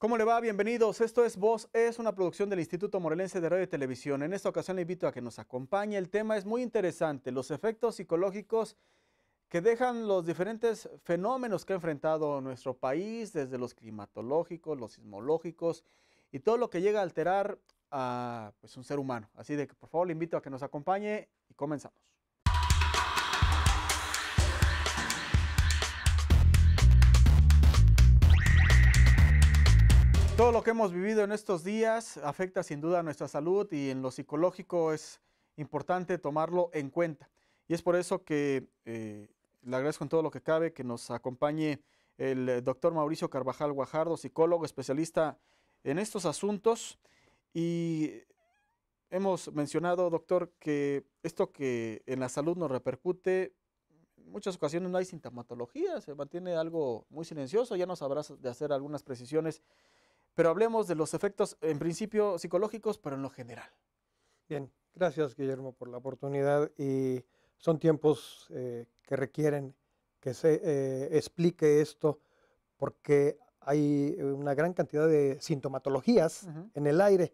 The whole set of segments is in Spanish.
¿Cómo le va? Bienvenidos. Esto es Voz, es una producción del Instituto Morelense de Radio y Televisión. En esta ocasión le invito a que nos acompañe. El tema es muy interesante, los efectos psicológicos que dejan los diferentes fenómenos que ha enfrentado nuestro país, desde los climatológicos, los sismológicos y todo lo que llega a alterar a pues, un ser humano. Así de que por favor le invito a que nos acompañe y comenzamos. Todo lo que hemos vivido en estos días afecta sin duda a nuestra salud y en lo psicológico es importante tomarlo en cuenta. Y es por eso que eh, le agradezco en todo lo que cabe que nos acompañe el eh, doctor Mauricio Carvajal Guajardo, psicólogo especialista en estos asuntos. Y hemos mencionado, doctor, que esto que en la salud nos repercute, en muchas ocasiones no hay sintomatología, se mantiene algo muy silencioso, ya nos habrás de hacer algunas precisiones pero hablemos de los efectos en principio psicológicos, pero en lo general. Bien, gracias Guillermo por la oportunidad y son tiempos eh, que requieren que se eh, explique esto porque hay una gran cantidad de sintomatologías en el aire.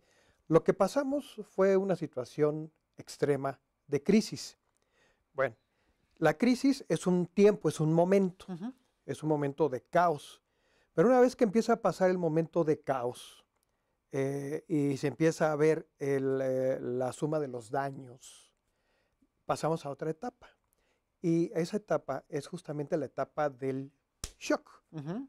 Lo que pasamos fue una situación extrema de crisis. Bueno, la crisis es un tiempo, es un momento, es un momento de caos, pero una vez que empieza a pasar el momento de caos eh, y se empieza a ver eh, la suma de los daños, pasamos a otra etapa. Y esa etapa es justamente la etapa del shock,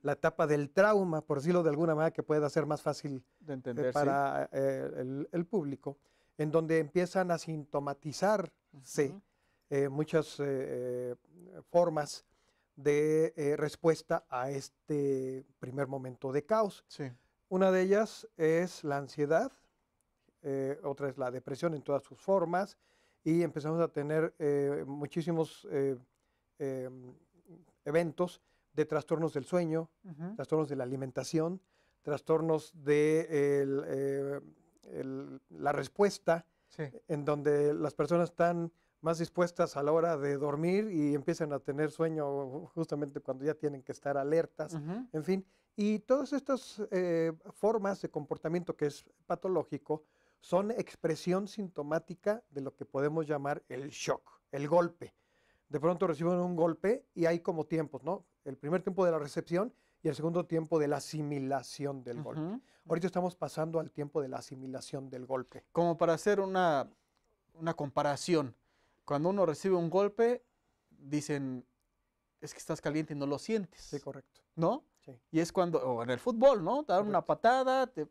la etapa del trauma, por decirlo de alguna manera, que pueda ser más fácil de eh, entender, para el, público, en donde empiezan a sintomatizarse muchas formas de eh, respuesta a este primer momento de caos. Una de ellas es la ansiedad, eh, otra es la depresión en todas sus formas y empezamos a tener eh, muchísimos em, eventos de trastornos del sueño, trastornos de la alimentación, trastornos de la respuesta, en donde las personas están más dispuestas a la hora de dormir y empiezan a tener sueño justamente cuando ya tienen que estar alertas, en fin. Y todas estas eh, formas de comportamiento que es patológico son expresión sintomática de lo que podemos llamar el shock, el golpe. De pronto reciben un golpe y hay como tiempos, ¿no? El primer tiempo de la recepción y el segundo tiempo de la asimilación del golpe. Ahorita estamos pasando al tiempo de la asimilación del golpe. Como para hacer una, una comparación, cuando uno recibe un golpe, dicen, es que estás caliente y no lo sientes. Sí, correcto. ¿No? Sí. Y es cuando, o en el fútbol, ¿no? Te dan una patada, te,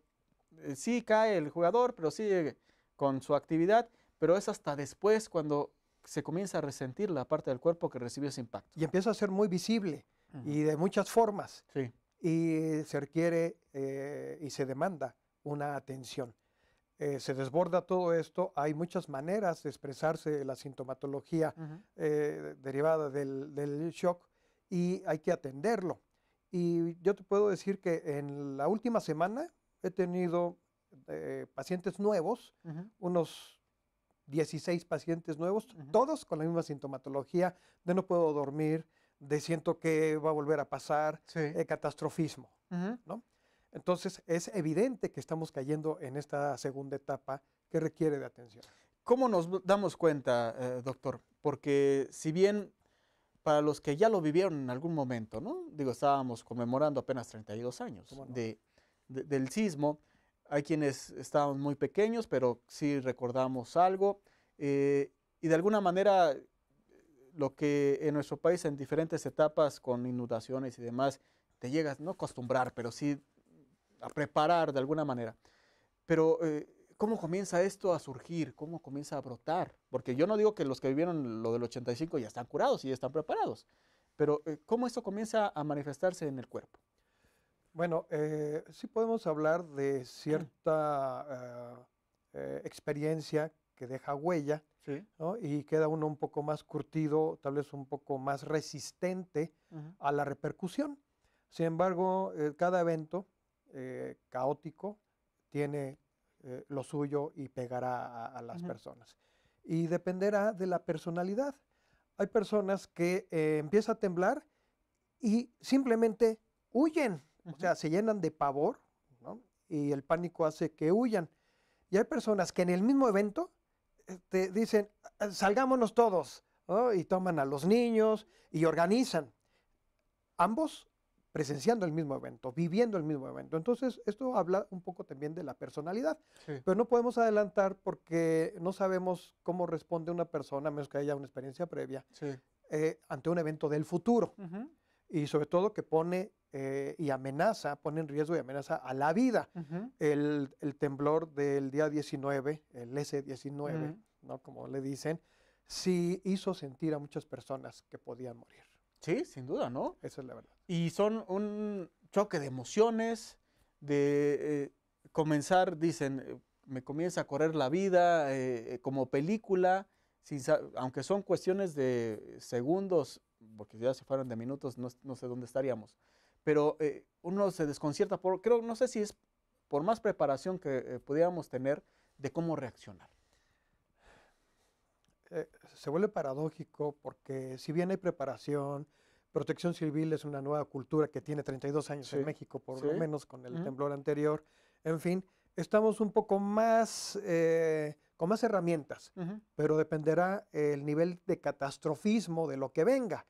eh, sí cae el jugador, pero sigue con su actividad, pero es hasta después cuando se comienza a resentir la parte del cuerpo que recibió ese impacto. Y empieza a ser muy visible y de muchas formas. Sí. Y se requiere eh, y se demanda una atención. Eh, se desborda todo esto, hay muchas maneras de expresarse la sintomatología eh, derivada del, shock y hay que atenderlo. Y yo te puedo decir que en la última semana he tenido eh, pacientes nuevos, unos 16 pacientes nuevos, todos con la misma sintomatología de no puedo dormir, de siento que va a volver a pasar, el catastrofismo. ¿no? Entonces es evidente que estamos cayendo en esta segunda etapa que requiere de atención. ¿Cómo nos damos cuenta, eh, doctor? Porque si bien para los que ya lo vivieron en algún momento, ¿no? Digo, estábamos conmemorando apenas 32 años de, del sismo, hay quienes estábamos muy pequeños, pero sí recordamos algo. Eh, y de alguna manera, eh, lo que en nuestro país en diferentes etapas con inundaciones y demás, te llegas, no acostumbrar, pero sí a preparar de alguna manera. Pero eh, ¿cómo comienza esto a surgir? ¿Cómo comienza a brotar? Porque yo no digo que los que vivieron lo del 85 ya están curados y ya están preparados, pero eh, ¿cómo esto comienza a manifestarse en el cuerpo? Bueno, eh, sí podemos hablar de cierta mm. experiencia que deja huella y queda uno un poco más curtido, tal vez un poco más resistente a la repercusión. Sin embargo, cada evento eh, caótico tiene eh, lo suyo y pegará a, las personas. Y dependerá de la personalidad. Hay personas que eh, empiezan a temblar y simplemente huyen, o sea, se llenan de pavor y el pánico hace que huyan. Y hay personas que en el mismo evento te este, dicen, ah, salgámonos todos, y toman a los niños y organizan. Ambos presenciando el mismo evento, viviendo el mismo evento. Entonces, esto habla un poco también de la personalidad, pero no podemos adelantar porque no sabemos cómo responde una persona, a menos que haya una experiencia previa, eh, ante un evento del futuro. Y sobre todo que pone eh, y amenaza, pone en riesgo y amenaza a la vida. el, temblor del día 19, el S-19, mm. ¿no? como le dicen, sí hizo sentir a muchas personas que podían morir. Sí, sin duda, ¿no? Eso es la verdad. Y son un choque de emociones, de eh, comenzar, dicen, eh, me comienza a correr la vida eh, como película, aunque son cuestiones de segundos, porque ya se fueran de minutos, no, sé dónde estaríamos. Pero uno se desconcierta por, creo, no sé si es por más preparación que pudiéramos tener de cómo reaccionar. Eh, se vuelve paradójico porque si bien hay preparación, protección civil es una nueva cultura que tiene 32 años en México, por lo menos con el temblor anterior, en fin, estamos un poco más, eh, con más herramientas, pero dependerá el nivel de catastrofismo de lo que venga,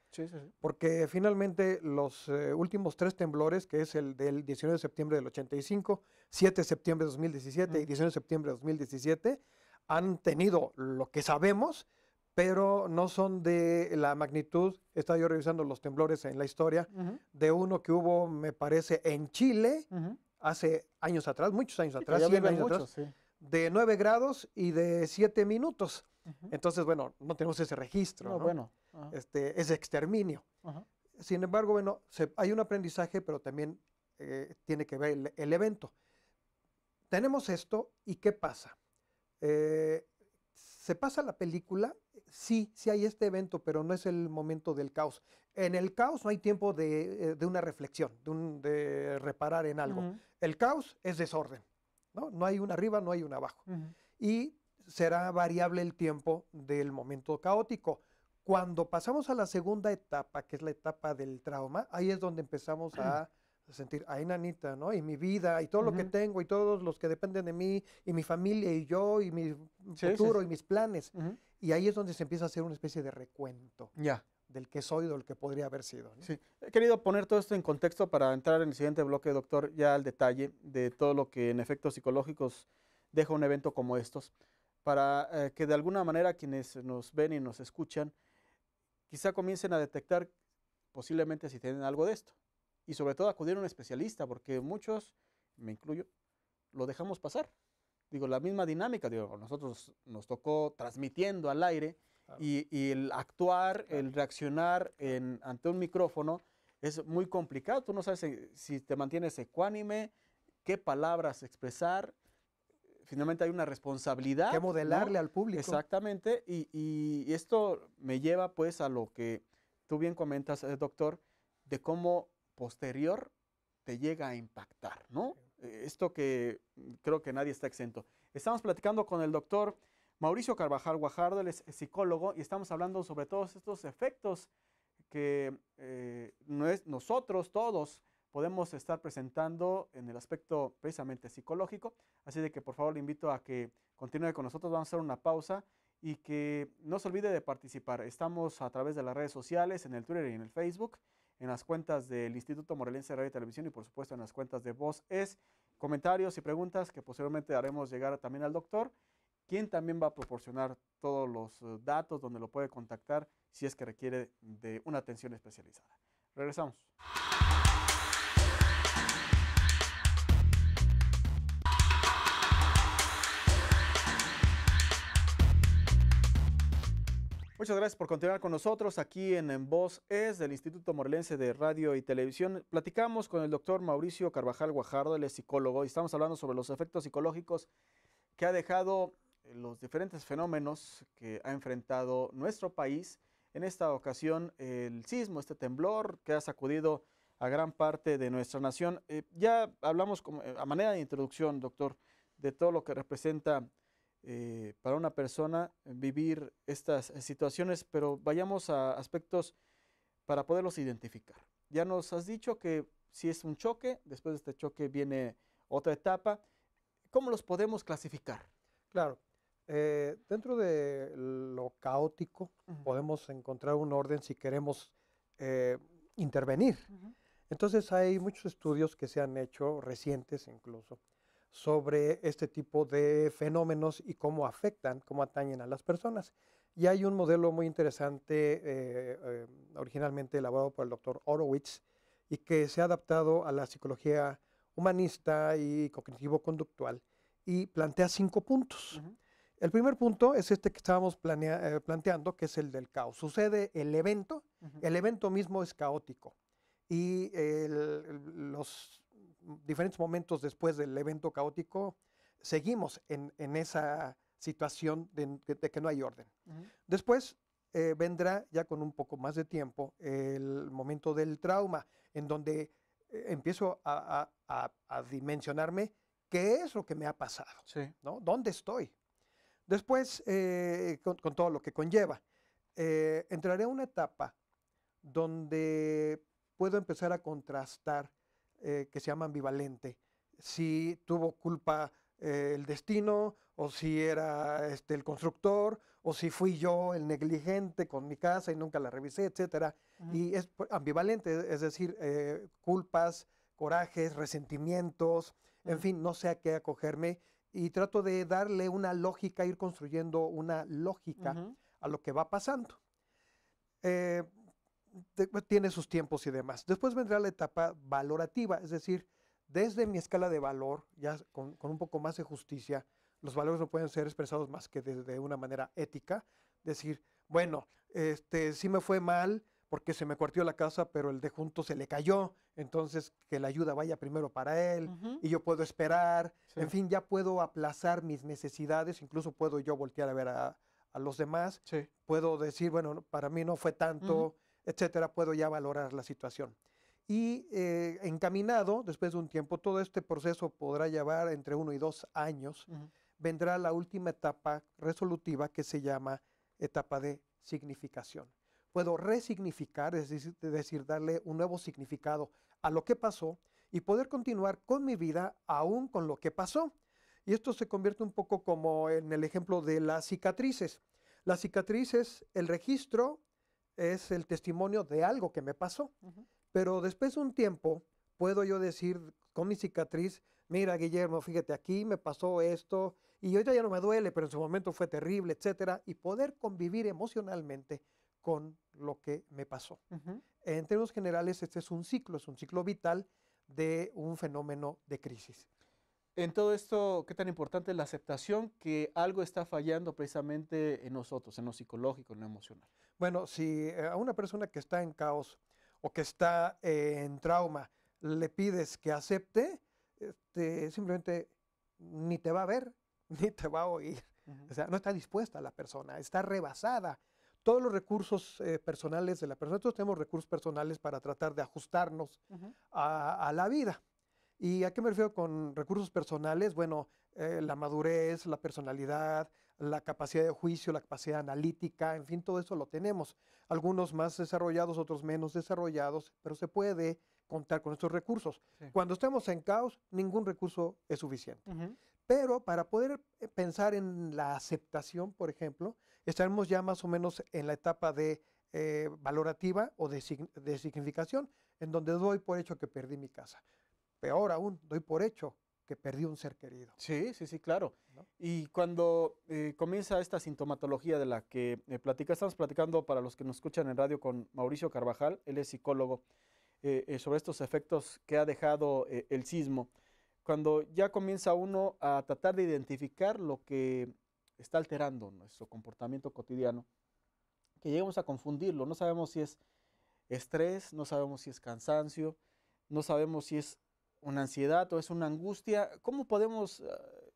porque finalmente los eh, últimos tres temblores, que es el del 19 de septiembre del 85, 7 de septiembre de 2017 y 19 de septiembre de 2017, han tenido lo que sabemos, pero no son de la magnitud. Estaba yo revisando los temblores en la historia de uno que hubo, me parece, en Chile hace años atrás, muchos años atrás, de 9 grados y de 7 minutos. Entonces, bueno, no tenemos ese registro. bueno. Este, ese exterminio. Sin embargo, bueno, hay un aprendizaje, pero también eh, tiene que ver el evento. Tenemos esto y ¿qué pasa? Eh, ¿Se pasa la película? Sí, sí hay este evento, pero no es el momento del caos. En el caos no hay tiempo de, eh, una reflexión, de, de, reparar en algo. El caos es desorden, ¿no? No hay un arriba, no hay un abajo. Y será variable el tiempo del momento caótico. Cuando pasamos a la segunda etapa, que es la etapa del trauma, ahí es donde empezamos a sentir, ay nanita, ¿no? Y mi vida, y todo lo que tengo, y todos los que dependen de mí, y mi familia, y yo, y mi futuro, y mis planes. Y ahí es donde se empieza a hacer una especie de recuento. Ya. Del que soy, del que podría haber sido. Sí. He querido poner todo esto en contexto para entrar en el siguiente bloque, doctor, ya al detalle de todo lo que en efectos psicológicos deja un evento como estos, para eh, que de alguna manera quienes nos ven y nos escuchan, quizá comiencen a detectar posiblemente si tienen algo de esto y sobre todo acudir a un especialista, porque muchos, me incluyo, lo dejamos pasar. Digo, la misma dinámica, digo, nosotros nos tocó transmitiendo al aire y, el actuar, el reaccionar en, ante un micrófono es muy complicado. Tú no sabes si, te mantienes ecuánime, qué palabras expresar. Finalmente hay una responsabilidad. Que modelarle al público. Exactamente. Y, y esto me lleva pues a lo que tú bien comentas, eh, doctor, de cómo posterior te llega a impactar, ¿no? Eh, esto que mm, creo que nadie está exento. Estamos platicando con el doctor Mauricio Carvajal Guajardo, él es psicólogo, y estamos hablando sobre todos estos efectos que eh, nosotros todos podemos estar presentando en el aspecto precisamente psicológico. Así de que por favor le invito a que continúe con nosotros, vamos a hacer una pausa y que no se olvide de participar. Estamos a través de las redes sociales, en el Twitter y en el Facebook en las cuentas del Instituto Morelense de Radio y Televisión y por supuesto en las cuentas de Voz Es. Comentarios y preguntas que posteriormente haremos llegar también al doctor, quien también va a proporcionar todos los eh, datos donde lo puede contactar si es que requiere de una atención especializada. Regresamos. Muchas gracias por continuar con nosotros aquí en, en Voz Es del Instituto Morelense de Radio y Televisión. Platicamos con el doctor Mauricio Carvajal Guajardo, él es psicólogo, y estamos hablando sobre los efectos psicológicos que ha dejado eh, los diferentes fenómenos que ha enfrentado nuestro país. En esta ocasión, el sismo, este temblor que ha sacudido a gran parte de nuestra nación. Eh, ya hablamos como, eh, a manera de introducción, doctor, de todo lo que representa eh, para una persona eh, vivir estas situaciones, pero vayamos a aspectos para poderlos identificar. Ya nos has dicho que si es un choque, después de este choque viene otra etapa. ¿Cómo los podemos clasificar? Claro, eh, dentro de lo caótico podemos encontrar un orden si queremos intervenir. Entonces hay muchos estudios que se han hecho recientes incluso sobre este tipo de fenómenos y cómo afectan, cómo atañen a las personas. Y hay un modelo muy interesante, eh, eh, originalmente elaborado por el doctor Horowitz, y que se ha adaptado a la psicología humanista y cognitivo-conductual, y plantea cinco puntos. El primer punto es este que estábamos eh, planteando, que es el del caos. Sucede el evento, el evento mismo es caótico, y los diferentes momentos después del evento caótico, seguimos en, en esa situación de, de, que no hay orden. Después eh, vendrá, ya con un poco más de tiempo, el momento del trauma, en donde eh, empiezo a, a, a, dimensionarme qué es lo que me ha pasado, ¿no? ¿Dónde estoy? Después, eh, con, con, todo lo que conlleva, entraré a una etapa donde puedo empezar a contrastar eh, que se llama ambivalente. Si tuvo culpa eh, el destino, o si era este, el constructor, o si fui yo el negligente con mi casa y nunca la revisé, etcétera. Y es ambivalente, es decir, eh, culpas, corajes, resentimientos, en fin, no sé a qué acogerme. Y trato de darle una lógica, ir construyendo una lógica a lo que va pasando. Pues, tiene sus tiempos y demás. Después vendrá la etapa valorativa, es decir, desde mi escala de valor, ya con, un poco más de justicia, los valores no pueden ser expresados más que desde una manera ética. Decir, bueno, este, sí me fue mal porque se me cuartió la casa, pero el de junto se le cayó, entonces que la ayuda vaya primero para él y yo puedo esperar. En fin, ya puedo aplazar mis necesidades, incluso puedo yo voltear a ver a, los demás. Puedo decir, bueno, para mí no fue tanto etcétera, puedo ya valorar la situación. Y eh, encaminado, después de un tiempo, todo este proceso podrá llevar entre uno y dos años, vendrá la última etapa resolutiva que se llama etapa de significación. Puedo resignificar, decir, es decir, darle un nuevo significado a lo que pasó y poder continuar con mi vida aún con lo que pasó. Y esto se convierte un poco como en el ejemplo de las cicatrices. Las cicatrices, el registro es el testimonio de algo que me pasó. Pero después de un tiempo, puedo yo decir con mi cicatriz, mira Guillermo, fíjate aquí me pasó esto y hoy ya no me duele, pero en su momento fue terrible, etc. y poder convivir emocionalmente con lo que me pasó. En términos generales, este es un ciclo, es un ciclo vital de un fenómeno de crisis. En todo esto, ¿qué tan importante es la aceptación que algo está fallando precisamente en nosotros, en lo psicológico, en lo emocional? Bueno, si eh, a una persona que está en caos o que está eh, en trauma le pides que acepte, este, simplemente ni te va a ver, ni te va a oír. O sea, no está dispuesta la persona, está rebasada. Todos los recursos eh, personales de la persona, nosotros tenemos recursos personales para tratar de ajustarnos a, la vida. ¿Y a qué me refiero con recursos personales? Bueno, la madurez, la personalidad, la capacidad de juicio, la capacidad analítica, en fin, todo eso lo tenemos. Algunos más desarrollados, otros menos desarrollados, pero se puede contar con estos recursos. Cuando estemos en caos, ningún recurso es suficiente. Pero para poder eh, pensar en la aceptación, por ejemplo, estaremos ya más o menos en la etapa de eh, valorativa o de, de significación, en donde doy por hecho que perdí mi casa. Peor aún, doy por hecho que perdió un ser querido. Sí, sí, sí, claro. Y cuando eh, comienza esta sintomatología de la que platicamos, eh, platica, estamos platicando para los que nos escuchan en radio con Mauricio Carvajal, él es psicólogo, eh, sobre estos efectos que ha dejado el sismo. Cuando ya comienza uno a tratar de identificar lo que está alterando nuestro comportamiento cotidiano, que llegamos a confundirlo, no sabemos si es estrés, no sabemos si es cansancio, no sabemos si es una ansiedad o es una angustia. ¿Cómo podemos eh,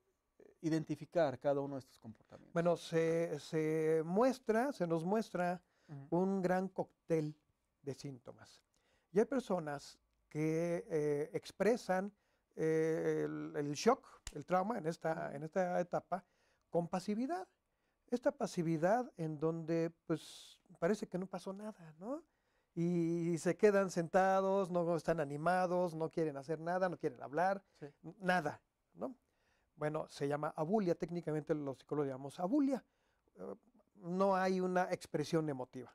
identificar cada uno de estos comportamientos? Bueno, se, muestra, se nos muestra un gran cóctel de síntomas. Y hay personas que eh, expresan eh, el, shock, el trauma en esta, en esta etapa con pasividad. Esta pasividad en donde pues parece que no pasó nada, ¿no? y se quedan sentados, no están animados, no quieren hacer nada, no quieren hablar, nada, ¿no? Bueno, se llama abulia, técnicamente los psicólogos llamamos abulia. Eh, no hay una expresión emotiva.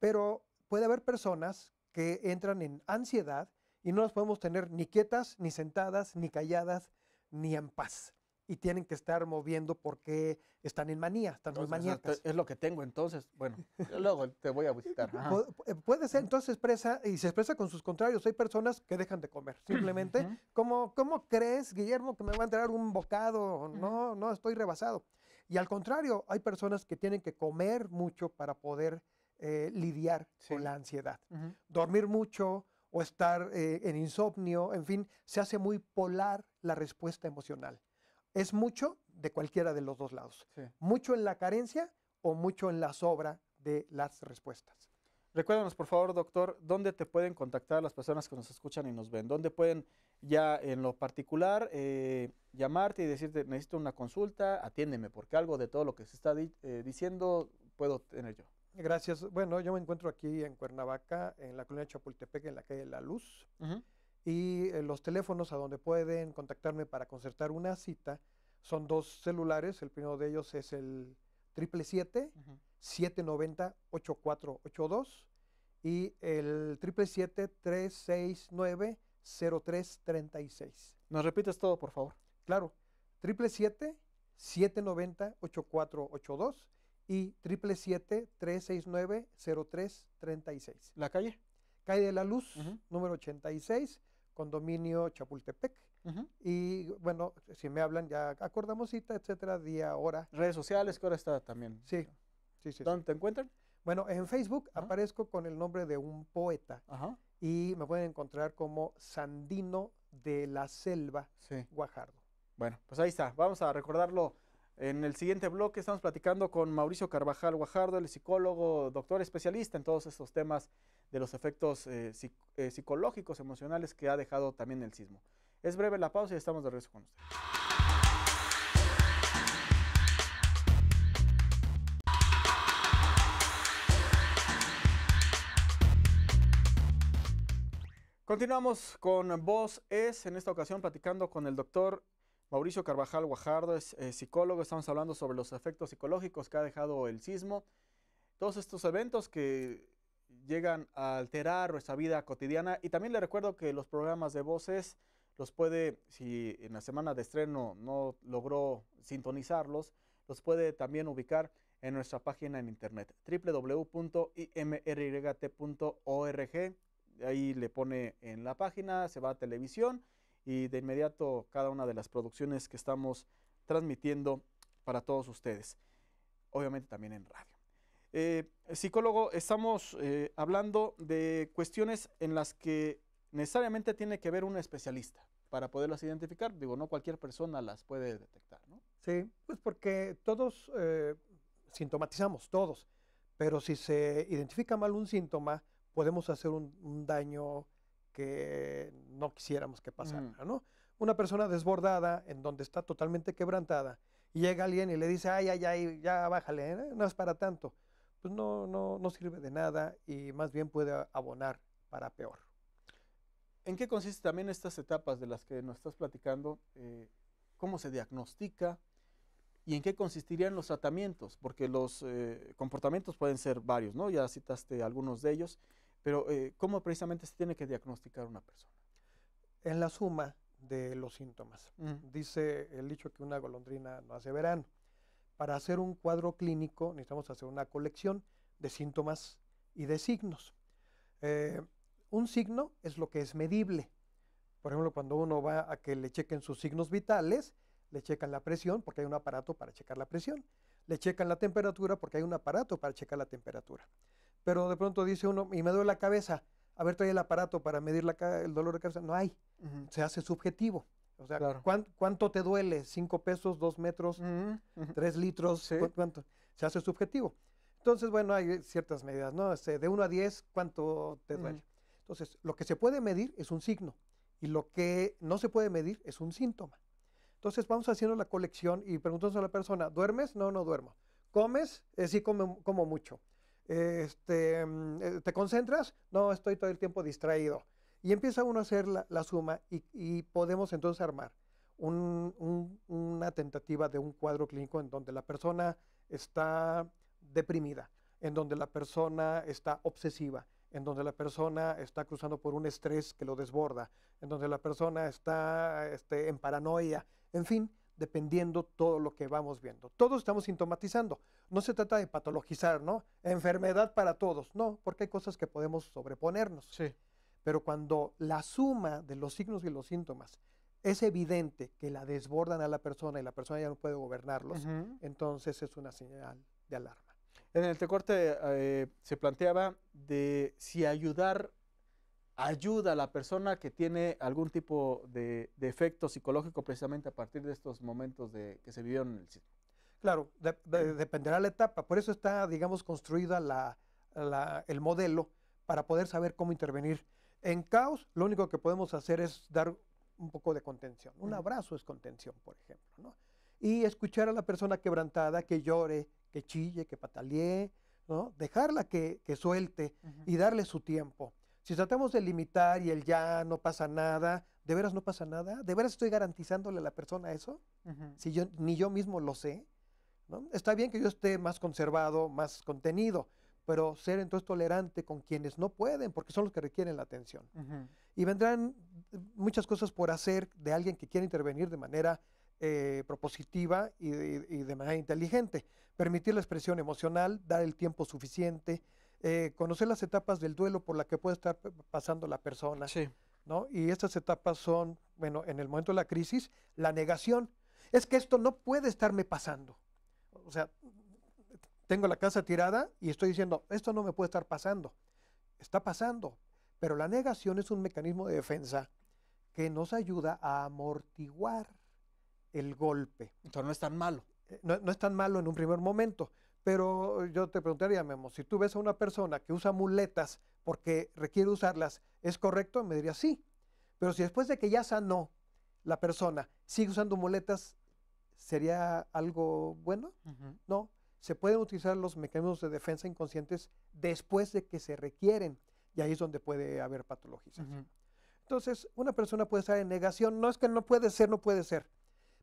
Pero puede haber personas que entran en ansiedad y no las podemos tener ni quietas, ni sentadas, ni calladas, ni en paz y tienen que estar moviendo porque están en manía, están muy este, maníacas. Es lo que tengo entonces. Bueno, luego te voy a visitar. Eh, puede ser, entonces expresa y se expresa con sus contrarios. Hay personas que dejan de comer, simplemente. ¿Cómo, crees, Guillermo, que me va a entrar un bocado? No, no, estoy rebasado. Y al contrario, hay personas que tienen que comer mucho para poder eh, lidiar con la ansiedad. Dormir mucho, o estar eh, en insomnio, en fin, se hace muy polar la respuesta emocional es mucho de cualquiera de los dos lados. Mucho en la carencia o mucho en la sobra de las respuestas. Recuérdanos, por favor, doctor, dónde te pueden contactar las personas que nos escuchan y nos ven. ¿Dónde pueden ya en lo particular eh, llamarte y decirte, necesito una consulta, atiéndeme, porque algo de todo lo que se está eh, diciendo puedo tener yo? Gracias. Bueno, yo me encuentro aquí en Cuernavaca, en la colonia Chapultepec, en la calle La Luz. Ajá y eh, los teléfonos a donde pueden contactarme para concertar una cita son dos celulares. El primero de ellos es el 777-790-8482 y el 777-369-0336. ¿Nos repites todo, por favor? Claro, 777-790-8482 y 777-369-0336. ¿La calle? Calle de la Luz, número 86, condominio Chapultepec. Y bueno, si me hablan, ya acordamos cita, etcétera, día, hora. Redes sociales, que ahora está también. Sí, sí, sí. ¿Dónde te encuentran? Bueno, en Facebook aparezco con el nombre de un poeta. Y me pueden encontrar como Sandino de la Selva Guajardo. Bueno, pues ahí está. Vamos a recordarlo. En el siguiente bloque estamos platicando con Mauricio Carvajal Guajardo, el psicólogo, doctor especialista en todos estos temas de los efectos eh, eh, psicológicos, emocionales que ha dejado también el sismo. Es breve la pausa y estamos de regreso con usted. Continuamos con Voz Es, en esta ocasión platicando con el doctor Mauricio Carvajal Guajardo, es eh, psicólogo. Estamos hablando sobre los efectos psicológicos que ha dejado el sismo. Todos estos eventos que llegan a alterar nuestra vida cotidiana. Y también le recuerdo que los programas de voces los puede, si en la semana de estreno no logró sintonizarlos, los puede también ubicar en nuestra página en internet www.imryt.org. Ahí le pone en la página, se va a televisión y de inmediato cada una de las producciones que estamos transmitiendo para todos ustedes. Obviamente también en radio. Eh, psicólogo, estamos eh, hablando de cuestiones en las que necesariamente tiene que ver un especialista para poderlas identificar. Digo, no cualquier persona las puede detectar, ¿no? Sí, pues porque todos eh, sintomatizamos, todos. Pero si se identifica mal un síntoma, podemos hacer un, daño que no quisiéramos que pasara, mm. ¿no? Una persona desbordada, en donde está totalmente quebrantada, llega alguien y le dice, ay, ay, ay, ya bájale, ¿eh? no es para tanto pues, no, no, no sirve de nada y más bien puede abonar para peor. ¿En qué consiste también estas etapas de las que nos estás platicando? Eh, ¿Cómo se diagnostica? ¿Y en qué consistirían los tratamientos? Porque los eh, comportamientos pueden ser varios, ¿no? Ya citaste algunos de ellos, pero eh, ¿cómo precisamente se tiene que diagnosticar una persona? En la suma de los síntomas. Mm. Dice el dicho que una golondrina no hace verano. Para hacer un cuadro clínico necesitamos hacer una colección de síntomas y de signos. Eh, un signo es lo que es medible. Por ejemplo, cuando uno va a que le chequen sus signos vitales, le checan la presión porque hay un aparato para checar la presión. Le checan la temperatura porque hay un aparato para checar la temperatura. Pero de pronto dice uno, y me duele la cabeza, a ver, trae el aparato para medir el dolor de cabeza. No hay, se hace subjetivo. O sea, ¿cuánto, te duele? ¿Cinco pesos, dos metros, tres litros? ¿Cuánto? Se hace subjetivo. Entonces, bueno, hay ciertas medidas, ¿no? Este, de 1 a 10, ¿cuánto te duele? Entonces, lo que se puede medir es un signo y lo que no se puede medir es un síntoma. Entonces, vamos haciendo la colección y preguntamos a la persona, ¿duermes? No, no duermo. ¿Comes? Eh, sí, como, como mucho. Este, mm, eh, ¿Te concentras? No, estoy todo el tiempo distraído. Y empieza uno a hacer la, la suma y, podemos entonces armar una tentativa de un cuadro clínico en donde la persona está deprimida, en donde la persona está obsesiva, en donde la persona está cruzando por un estrés que lo desborda, en donde la persona está este, en paranoia, en fin, dependiendo todo lo que vamos viendo. Todos estamos sintomatizando. No se trata de patologizar, ¿no? Enfermedad para todos, no, porque hay cosas que podemos sobreponernos. Sí. Pero cuando la suma de los signos y los síntomas es evidente que la desbordan a la persona y la persona ya no puede gobernarlos, entonces es una señal de alarma. En el tecorte eh, se planteaba de si ayudar ayuda a la persona que tiene algún tipo de, efecto psicológico precisamente a partir de estos momentos de, que se vivieron en el sitio. Claro, dependerá la etapa. Por eso está, digamos, construida el modelo para poder saber cómo intervenir en caos, lo único que podemos hacer es dar un poco de contención. Un abrazo es contención, por ejemplo. ¿no? Y escuchar a la persona quebrantada que llore, que chille, que patalee, ¿no? dejarla que, que suelte y darle su tiempo. Si tratamos de limitar y el ya no pasa nada, ¿de veras no pasa nada? ¿De veras estoy garantizándole a la persona eso? Si yo ni yo mismo lo sé. ¿no? Está bien que yo esté más conservado, más contenido, pero ser entonces tolerante con quienes no pueden, porque son los que requieren la atención. Y vendrán eh, muchas cosas por hacer de alguien que quiera intervenir de manera eh, propositiva y de, manera inteligente. Permitir la expresión emocional, dar el tiempo suficiente, eh, conocer las etapas del duelo por la que puede estar pasando la persona. ¿no? Y estas etapas son, bueno, en el momento de la crisis, la negación. Es que esto no puede estarme pasando. O sea, tengo la casa tirada y estoy diciendo, esto no me puede estar pasando. Está pasando, pero la negación es un mecanismo de defensa que nos ayuda a amortiguar el golpe. Entonces no es tan malo. Eh, no, es tan malo en un primer momento, pero yo te preguntaría, Memo, si tú ves a una persona que usa muletas porque requiere usarlas, ¿es correcto? Me diría sí. Pero si después de que ya sanó la persona sigue usando muletas, ¿sería algo bueno? No, se pueden utilizar los mecanismos de defensa inconscientes después de que se requieren. Y ahí es donde puede haber patologización. Entonces, una persona puede estar en negación. No es que no puede ser, no puede ser.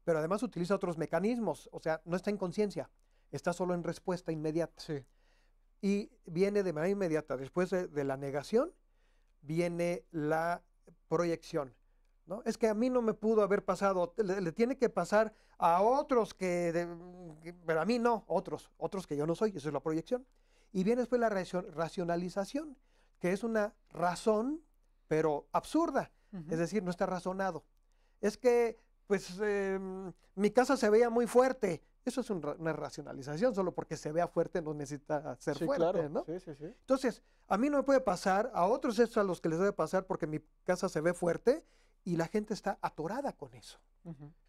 Pero además utiliza otros mecanismos. O sea, no está en conciencia. Está solo en respuesta inmediata. Y viene de manera inmediata. Después de la negación, viene la proyección es que a mí no me pudo haber pasado, le, tiene que pasar a otros que, pero a mí no, otros, otros que yo no soy, eso es la proyección. Y viene después la racionalización, que es una razón, pero absurda, es decir, no está razonado. Es que, pues, em, mi casa se veía muy fuerte, eso es una racionalización, solo porque se vea fuerte no necesita ser fuerte, claro. ¿no? Sí, sí, sí. Entonces, a mí no me puede pasar, a otros es a los que les debe pasar porque mi casa se ve fuerte y la gente está atorada con eso.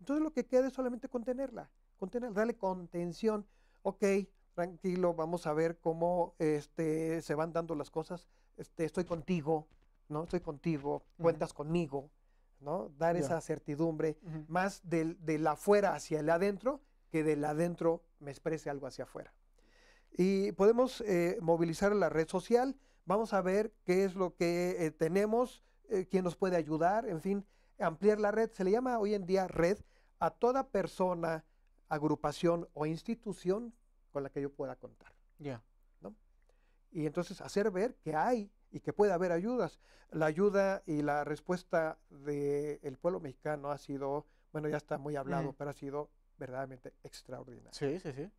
Entonces lo que queda es solamente contenerla, contenerla, darle contención. Ok, tranquilo, vamos a ver cómo este, se van dando las cosas. Este, estoy contigo, ¿no? Estoy contigo, cuentas conmigo, ¿no? Dar esa certidumbre más del, la afuera hacia el adentro que del adentro me exprese algo hacia afuera. Y podemos eh, movilizar la red social. Vamos a ver qué es lo que eh, tenemos quien eh, quién nos puede ayudar, en fin, ampliar la red. Se le llama hoy en día red a toda persona, agrupación o institución con la que yo pueda contar. Ya. Y entonces hacer ver que hay y que puede haber ayudas. La ayuda y la respuesta del pueblo mexicano ha sido, bueno, ya está muy hablado, pero ha sido verdaderamente extraordinaria. Sí, sí, sí.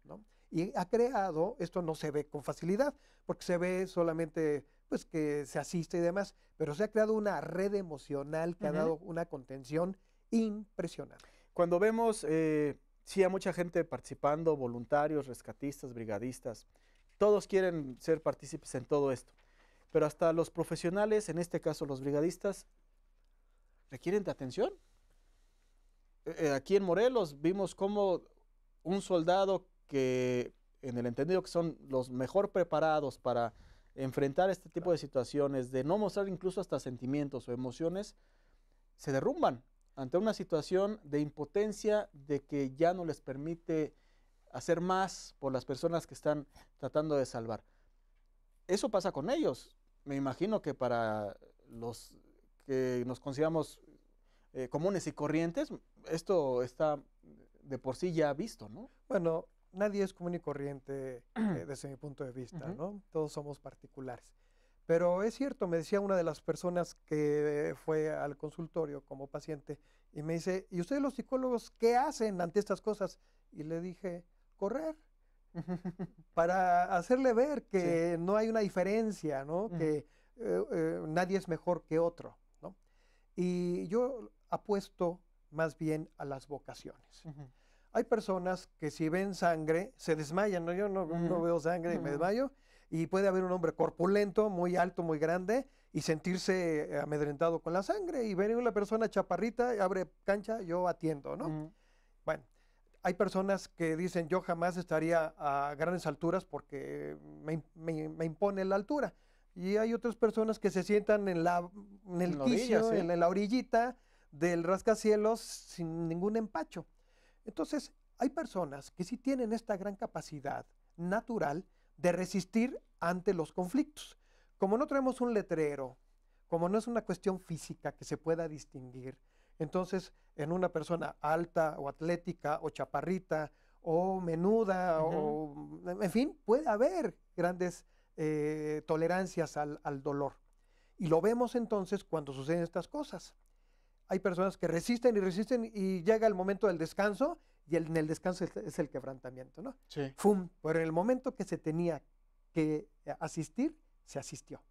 Y ha creado, esto no se ve con facilidad, porque se ve solamente pues que se asiste y demás, pero se ha creado una red emocional que ha dado una contención impresionante. Cuando vemos, eh, sí, a mucha gente participando, voluntarios, rescatistas, brigadistas, todos quieren ser partícipes en todo esto, pero hasta los profesionales, en este caso los brigadistas, requieren de atención. Eh, eh, aquí en Morelos vimos cómo un soldado que, en el entendido que son los mejor preparados para enfrentar este tipo de situaciones, de no mostrar incluso hasta sentimientos o emociones, se derrumban ante una situación de impotencia, de que ya no les permite hacer más por las personas que están tratando de salvar. Eso pasa con ellos. Me imagino que para los que nos consideramos eh, comunes y corrientes, esto está de por sí ya visto, ¿no? Bueno, nadie es común y corriente eh, desde mi punto de vista, ¿no? Todos somos particulares. Pero es cierto, me decía una de las personas que fue al consultorio como paciente y me dice, ¿y ustedes los psicólogos qué hacen ante estas cosas? Y le dije, correr, para hacerle ver que no hay una diferencia, ¿no? Que eh, eh, nadie es mejor que otro, ¿no? Y yo apuesto más bien a las vocaciones. Hay personas que si ven sangre se desmayan, yo no, veo sangre y me desmayo, y puede haber un hombre corpulento, muy alto, muy grande, y sentirse amedrentado con la sangre, y ver una persona chaparrita, abre cancha, yo atiendo, ¿no? Bueno, hay personas que dicen yo jamás estaría a grandes alturas porque me, impone la altura. Y hay otras personas que se sientan en, el en, la orillita del rascacielos sin ningún empacho. Entonces, hay personas que sí tienen esta gran capacidad natural de resistir ante los conflictos. Como no traemos un letrero, como no es una cuestión física que se pueda distinguir, entonces en una persona alta o atlética o chaparrita o menuda o en fin, puede haber grandes eh, tolerancias al dolor. Y lo vemos entonces cuando suceden estas cosas hay personas que resisten y resisten y llega el momento del descanso y en el descanso es, es el quebrantamiento, ¿no? Sí. ¡Fum! Pero en el momento que se tenía que eh, asistir, se asistió.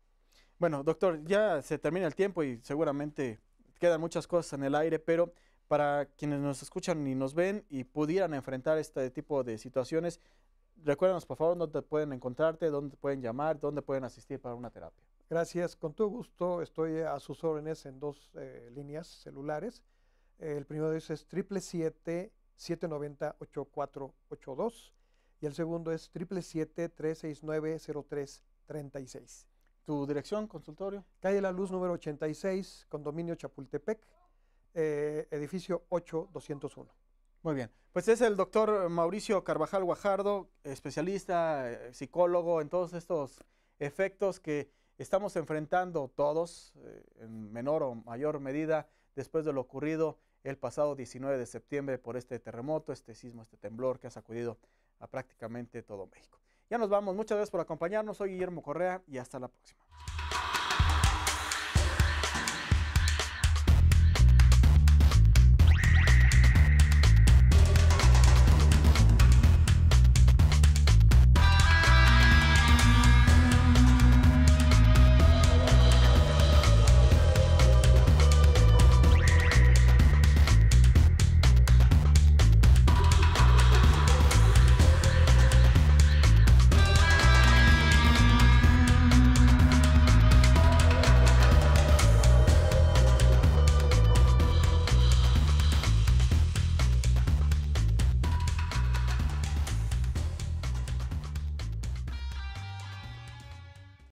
Bueno, doctor, ya se termina el tiempo y seguramente quedan muchas cosas en el aire, pero para quienes nos escuchan y nos ven y pudieran enfrentar este tipo de situaciones, recuérdanos por favor dónde pueden encontrarte, dónde pueden llamar, dónde pueden asistir para una terapia. Gracias, con todo gusto estoy a sus órdenes en dos eh, líneas celulares. El primero de ellos es 777-790-8482 y el segundo es 777-369-0336. ¿Tu dirección, consultorio? Calle La Luz número 86, condominio Chapultepec, eh, edificio 8201. Muy bien, pues es el doctor Mauricio Carvajal Guajardo, especialista, eh, psicólogo en todos estos efectos que estamos enfrentando todos, eh, en menor o mayor medida, después de lo ocurrido el pasado 19 de septiembre por este terremoto, este sismo, este temblor que ha sacudido a prácticamente todo México. Ya nos vamos, muchas gracias por acompañarnos, soy Guillermo Correa y hasta la próxima.